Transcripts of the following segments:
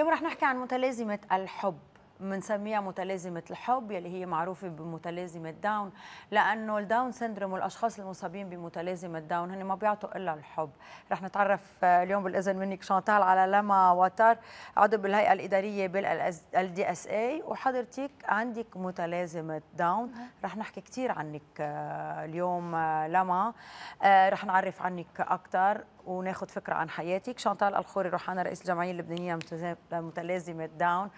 اليوم رح نحكي عن متلازمة الحب بنسميها متلازمة الحب يلي هي معروفة بمتلازمة داون لأنه الداون سندروم والأشخاص المصابين بمتلازمة داون هن ما بيعطوا إلا الحب رح نتعرف آه، اليوم بالإذن منك شانتال على لما وتر عضو بالهيئة الإدارية بالال دي اس اي وحضرتك عندك متلازمة داون رح نحكي كثير عنك آه، اليوم آه، لما رح نعرف عنك أكثر وناخذ فكره عن حياتك شانتال الخوري روحانا رئيس الجمعيه اللبنانيه متلازمه داون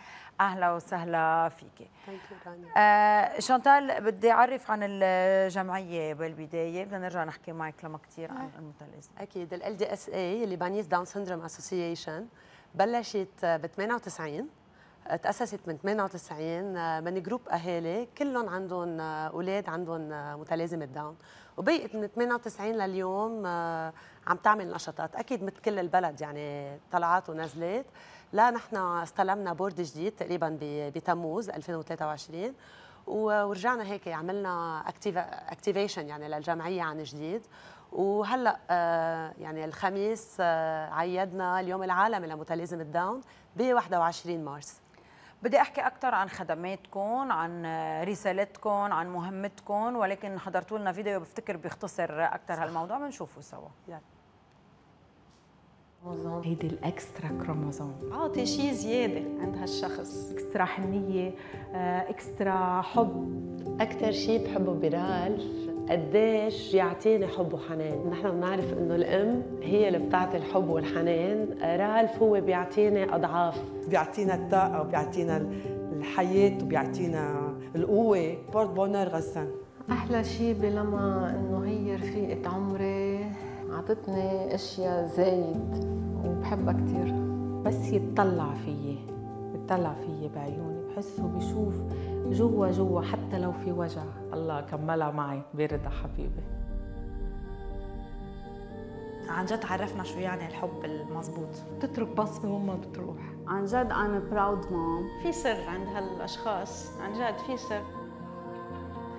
اهلا وسهلا فيك آه شانتال بدي اعرف عن الجمعيه بالبدايه بدنا نرجع نحكي معك لما كثير عن آه، المتلازمه اكيد ال دي اس اي بانيس داون سيندروم اسوسيشن بلشت ب 98 تأسست من 98 آه، من جروب أهالي كلهم عندهم آه، أولاد عندهم آه، متلازمة داون وبقيت من 98 لليوم عم تعمل نشاطات أكيد مثل كل البلد يعني طلعات ونزلات لا نحن استلمنا بورد جديد تقريبا بتموز 2023 ورجعنا هيك عملنا اكتيفيشن يعني للجمعيه عن جديد وهلا يعني الخميس عيدنا اليوم العالمي لمتلازمه داون ب 21 مارس بدي احكي اكثر عن خدماتكم عن رسالتكم عن مهمتكم ولكن حضرتوا لنا فيديو بفتكر بيختصر اكثر هالموضوع بنشوفه سوا يلا كروموزوم هيدي الاكسترا كروموزوم عاطي آه، شيء زياده عند هالشخص اكسترا حنيه آه، اكسترا حب اكثر شيء بحبه برالف قديش يعطيني حب وحنان نحن بنعرف انه الام هي اللي بتعطي الحب والحنان رالف هو بيعطيني اضعاف بيعطينا الطاقه وبيعطينا الحياه وبيعطينا القوه بورت بونر غسان احلى شيء بلما انه هي رفيقه عمري عطتني اشياء زايد وبحبها كثير بس يتطلع فيي يتطلع فيي بعيوني بحسه بشوف جوا جوا حتى لو في وجع الله كملها معي بيرضى حبيبي عن جد عرفنا شو يعني الحب المزبوط بتترك بصمه وما بتروح عن جد I'm a proud mom في سر عند هالاشخاص عن جد في سر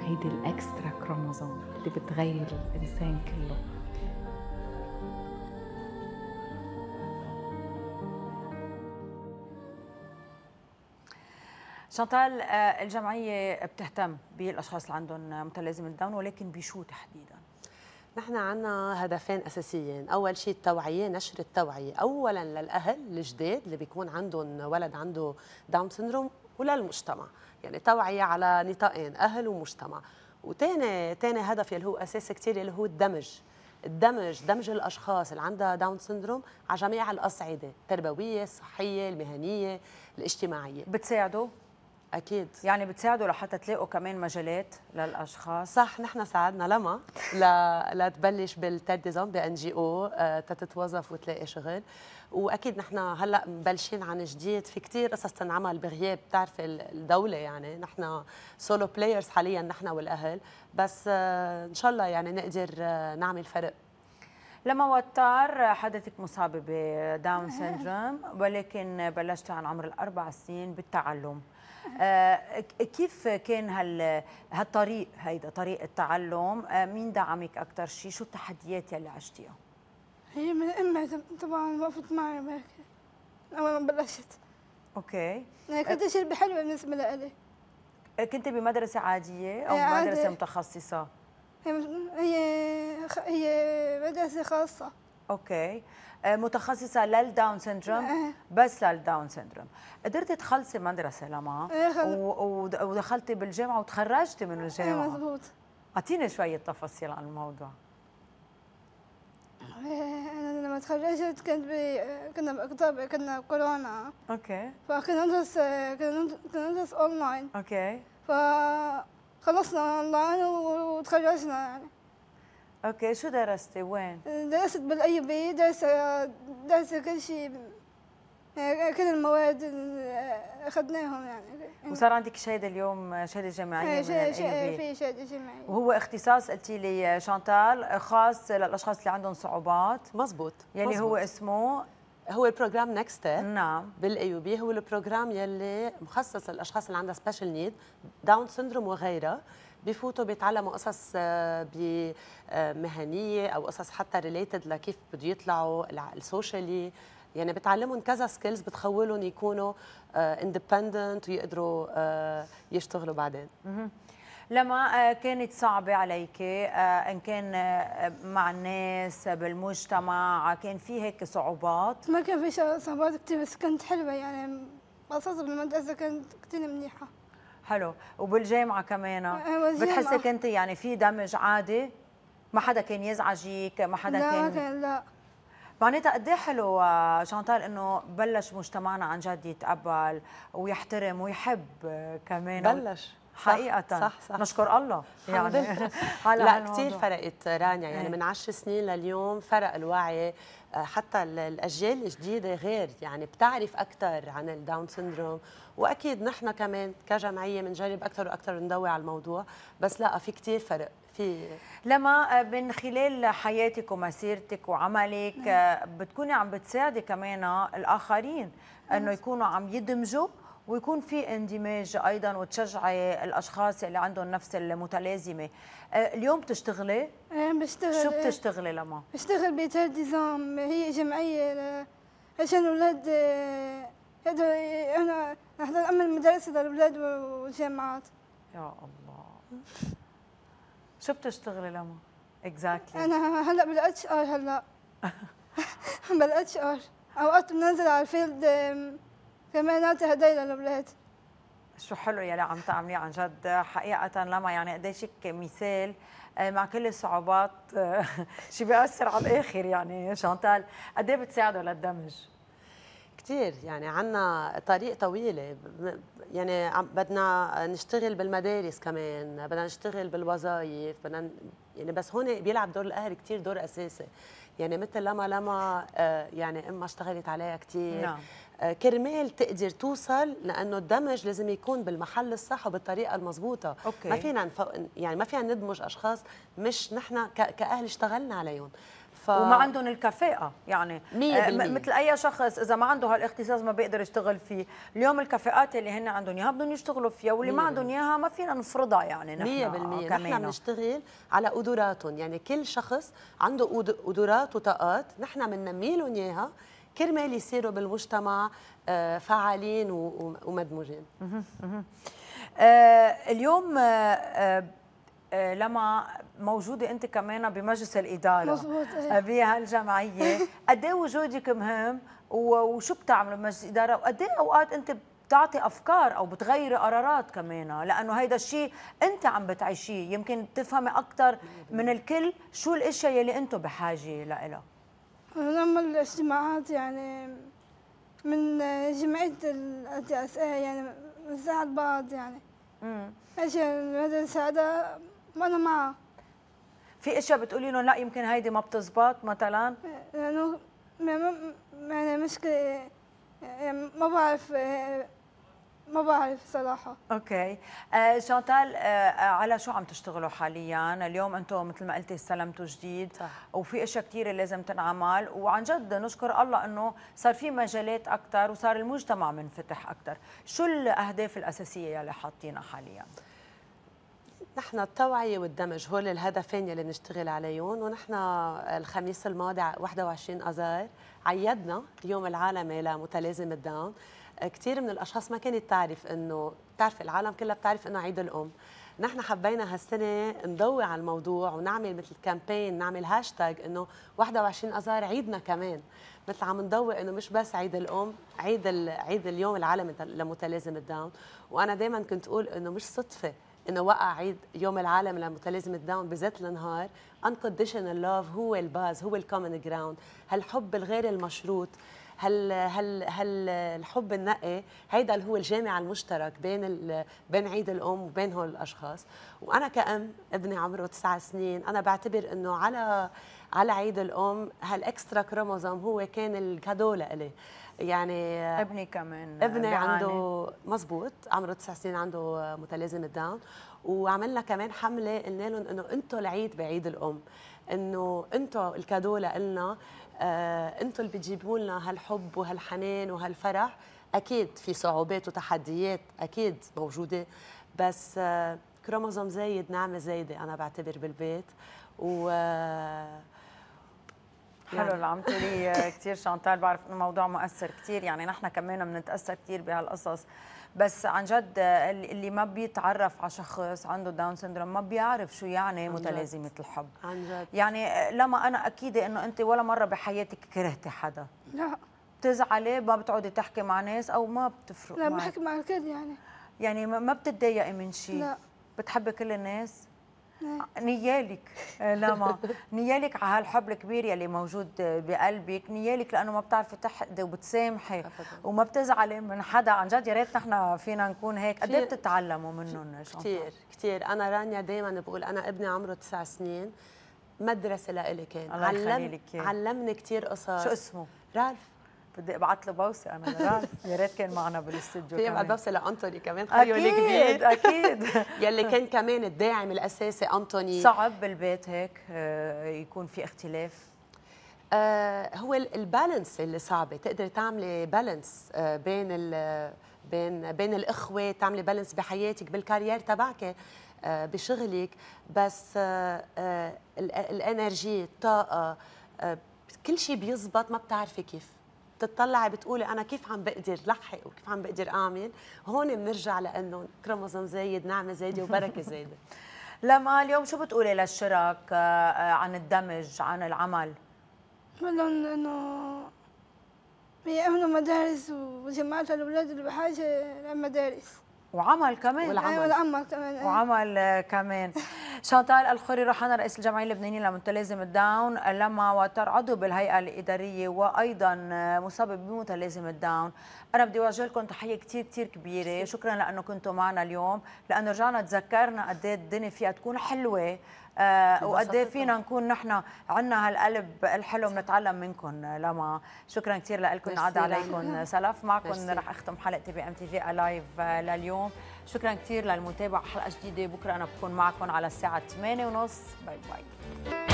هيدي الاكسترا كروموزوم اللي بتغير الانسان كله شانتال آه، الجمعية بتهتم بالأشخاص اللي عندهم متلازمة داون ولكن بشو تحديدا؟ نحن عنا هدفين اساسيين اول شيء التوعيه نشر التوعيه اولا للاهل الجداد اللي بيكون عندهم ولد عنده داون سيندروم وللمجتمع يعني توعيه على نطاقين اهل ومجتمع وثاني ثاني هدف اللي هو اساسي كثير اللي هو الدمج الدمج دمج الاشخاص اللي عندها داون سندروم على جميع الاصعده التربويه الصحيه المهنيه الاجتماعيه بتساعده اكيد يعني بتساعدوا لحتى تلاقوا كمان مجالات للاشخاص صح نحن ساعدنا لما ل... لتبلش بالتيد ديزاين بان جي او آه، تتوظف وتلاقي شغل واكيد نحن هلا مبلشين عن جديد في كثير قصص تنعمل بغياب بتعرفي الدوله يعني نحن سولو بلايرز حاليا نحن والاهل بس آه، ان شاء الله يعني نقدر آه، نعمل فرق لما وتار حدثت مصابة بداون سيندروم ولكن بلشت عن عمر الأربع سنين بالتعلم آه، كيف كان هال هالطريق هيدا طريق التعلم آه، مين دعمك اكثر شيء شو التحديات يلي عشتيها هي من امي طبعا وقفت معي بهيك اول ما بلشت اوكي يعني كنت آه، شيء حلوه بالنسبه لإلي كنت بمدرسه عاديه او إيه، عادي. مدرسه متخصصه هي هي مدرسه خاصه اوكي آه، متخصصه للداون سيندروم بس للداون سيندروم قدرت تخلصي مدرسه لما إيه، ودخلتي بالجامعه وتخرجتي من الجامعه إيه، مزبوط اعطيني شويه تفاصيل عن الموضوع إيه، انا لما تخرجت كنت ب... كنا بكتب كنا كورونا اوكي فكنا ندرس كنا ندرس اونلاين اوكي فخلصنا اونلاين وتخرجنا يعني اوكي شو درستي وين؟ درست بالاي بي درست درسة كل شيء كل المواد اخذناهم يعني وصار عندك شهاده اليوم شهاده جامعيه في شهاده جامعيه وهو اختصاص قلتي لي شانتال خاص للاشخاص اللي عندهم صعوبات مزبوط يلي مزبوط. هو اسمه هو البروجرام نكست نعم بالاي بي هو البروجرام يلي مخصص للاشخاص اللي عندها سبيشال نيد داون سندروم وغيرها بفوتوا بيتعلموا قصص آه، آه، مهنيه او قصص حتى ريليتد لكيف بده يطلعوا السوشيالي يعني بتعلمهم كذا سكيلز بتخولهم يكونوا اندبندنت آه، ويقدروا يشتغلوا بعدين لما كانت صعبة عليك إن كان مع الناس بالمجتمع كان في هيك صعوبات؟ ما كان في صعوبات كثير بس كنت حلوة يعني قصص بالمدرسة كانت كثير منيحة حلو وبالجامعه كمان آه، آه، بتحسي كنت يعني في دمج عادي ما حدا كان يزعجك ما حدا لا كان لا لا معناتها قد ايه حلو آه، شانتال انه بلش مجتمعنا عن جد يتقبل ويحترم ويحب كمان بلش حقيقه صح صح نشكر الله يعني على لا كثير فرقت رانيا يعني من 10 إيه. سنين لليوم فرق الوعي آه، حتى الاجيال الجديده غير يعني بتعرف اكثر عن الداون سيندروم واكيد نحن كمان كجمعيه بنجرب اكثر واكثر نضوي على الموضوع بس لا في كثير فرق في لما آه، من خلال حياتك ومسيرتك وعملك نعم. آه، بتكوني عم بتساعدي كمان الاخرين انه نعم. يكونوا عم يدمجوا ويكون في اندماج ايضا وتشجعي الاشخاص اللي عندهم نفس المتلازمه أه، اليوم بتشتغلي ايه بشتغل شو أه. بتشتغلي لما بشتغل بيتر ديزام هي جمعيه عشان اولاد هذا أه، انا نحضر اما مدرسه للاولاد والجامعات يا الله شو بتشتغلي لما اكزاكتلي انا هلا بالاتش ار هلا بالاتش ار اوقات بننزل على الفيلد كمانات هدايا للولاد شو حلو يلي عم تعمليه عن جد حقيقه لما يعني قديش إيه مثال آه، مع كل الصعوبات آه، شي بيأثر على الاخر يعني شانتال قد ايه بتساعده للدمج؟ كثير يعني عنا طريق طويلة يعني بدنا نشتغل بالمدارس كمان بدنا نشتغل بالوظائف بدنا يعني بس هون بيلعب دور الأهل كثير دور أساسي يعني مثل لما لما آه، يعني امها اشتغلت عليها كثير نعم. آه، كرمال تقدر توصل لانه الدمج لازم يكون بالمحل الصح وبالطريقه المضبوطه ما فينا نفق... يعني ما فينا ندمج اشخاص مش نحن ك... كاهل اشتغلنا عليهم ف... وما عندهم الكفاءه يعني آه، مثل اي شخص اذا ما عنده هالاختصاص ما بيقدر يشتغل فيه اليوم الكفاءات اللي هن عندهم اياها بدهم يشتغلوا فيها واللي ما عندهم اياها ما فينا نفرضها يعني نحن 100% نحن بنشتغل على قدراتهم يعني كل شخص عنده قدرات وطاقات نحن بننمي لهم اياها كرمال يصيروا بالمجتمع آه، فعالين ومدموجين آه، اليوم آه، لما موجوده انت كمان بمجلس الاداره مزبوط إيه. بهالجمعيه قد ايه وجودك مهم وشو بتعملوا بمجلس الاداره وقد ايه اوقات انت بتعطي افكار او بتغيري قرارات كمان لانه هيدا الشيء انت عم بتعيشيه يمكن بتفهمي اكثر من الكل شو الاشياء يلي انتم بحاجه لها لما الاجتماعات يعني من جمعيه الاتي اس يعني بنساعد بعض يعني امم ايش هذا ما انا معها في اشياء بتقولي لهم لا يمكن هيدي ما بتزبط مثلا لانه يعني مشكله يعني ما بعرف ما بعرف صراحه اوكي آه، شانتال آه، آه، على شو عم تشتغلوا حاليا اليوم انتم مثل ما قلتي استلمتوا جديد صح. وفي اشياء كثيره لازم تنعمل وعن جد نشكر الله انه صار في مجالات اكثر وصار المجتمع منفتح اكثر شو الاهداف الاساسيه يلي حاطينها حاليا نحن التوعية والدمج هول الهدفين اللي بنشتغل عليهم ونحن الخميس الماضي 21 أذار عيدنا اليوم العالمي لمتلازمة الدم كثير من الأشخاص ما كانت تعرف إنه بتعرف العالم كلها بتعرف إنه عيد الأم نحن حبينا هالسنة نضوي على الموضوع ونعمل مثل كامبين نعمل هاشتاج إنه 21 أذار عيدنا كمان مثل عم نضوي إنه مش بس عيد الأم عيد عيد اليوم العالمي لمتلازمة الداون وأنا دائما كنت أقول إنه مش صدفة انه وقع عيد يوم العالم لمتلازمه داون بذات النهار انكونديشنال لاف هو الباز هو الكومن جراوند هالحب الغير المشروط هل هل الحب النقي هيدا اللي هو الجامع المشترك بين بين عيد الام وبين هول الاشخاص وانا كأم ابني عمره تسعة سنين انا بعتبر انه على على عيد الام هالاكسترا كروموزوم هو كان الكادو لإلي يعني ابني كمان ابني بعاني. عنده مزبوط عمره تسع سنين عنده متلازمه داون وعملنا كمان حمله قلنا لهم انه انتم العيد بعيد الام انه انتم الكادو لنا آه انتم اللي بتجيبوا لنا هالحب وهالحنان وهالفرح اكيد في صعوبات وتحديات اكيد موجوده بس آه كروموزوم زايد نعمه زايده انا بعتبر بالبيت و آه حلو يعني. اللي عم تقوليه آه، كثير شانتال بعرف انه موضوع مؤثر كثير يعني نحن كمان بنتاثر كثير بهالقصص بس عن جد آه، اللي ما بيتعرف على شخص عنده داون سندروم ما بيعرف شو يعني متلازمه الحب عن جد يعني آه، لما انا اكيده انه انت ولا مره بحياتك كرهتي حدا لا بتزعلي ما بتقعدي تحكي مع ناس او ما بتفرق لا بحكي مع كده يعني يعني ما بتتضايقي من شيء لا بتحبي كل الناس آه، نيالك آه، لما نيالك على آه، هالحب الكبير يلي موجود بقلبك نيالك لانه ما بتعرفي تحقدي وبتسامحي وما بتزعلي من حدا عن جد يا ريت نحن فينا نكون هيك قد ايه بتتعلموا منهم كثير كثير انا رانيا دائما بقول انا ابني عمره تسع سنين مدرسه لإلي كان الله علم علمني كثير قصص شو اسمه؟ رالف بدي ابعت له بوسه انا راح يا ريت كان معنا بالاستديو بدي ابعت بوسه لانطوني كمان خيولي كبير اكيد يلي كان كمان الداعم الاساسي انطوني صعب بالبيت هيك آه، يكون في اختلاف آه، هو البالانس اللي صعبه تقدري تعملي بالانس آه، بين بين بين الاخوه تعملي بالانس بحياتك بالكارير تبعك بشغلك بس الانرجي الطاقه كل شيء بيزبط ما بتعرفي كيف بتطلعي بتقولي انا كيف عم بقدر لحق وكيف عم بقدر اعمل هون بنرجع لانه كروموزوم زايد نعمه زايده وبركه زايده لما اليوم شو بتقولي للشرك آه، آه، عن الدمج عن العمل بقول لهم انه بيأهلوا مدارس وجماعة الأولاد اللي بحاجة لمدارس وعمل كمان والعمل. أيوة كمان أيوة. وعمل كمان شانتال الخوري رحنا رئيس الجمعيه اللبنانيه لمتلازم الداون لما وتر عضو بالهيئه الاداريه وايضا مصاب بمتلازم الداون انا بدي اوجه لكم تحيه كثير كثير كبيره شكرا لانه كنتوا معنا اليوم لانه رجعنا تذكرنا قد ايه الدنيا فيها تكون حلوه آه، وقد ايه فينا نكون نحن عندنا هالقلب الحلو بنتعلم منكم لما شكرا كثير لكم عاد عليكم سلف معكم رح اختم حلقتي بام تي في الايف آه، لليوم شكرا كثير للمتابعه حلقه جديده بكره انا بكون معكم على الساعه 8:30 باي باي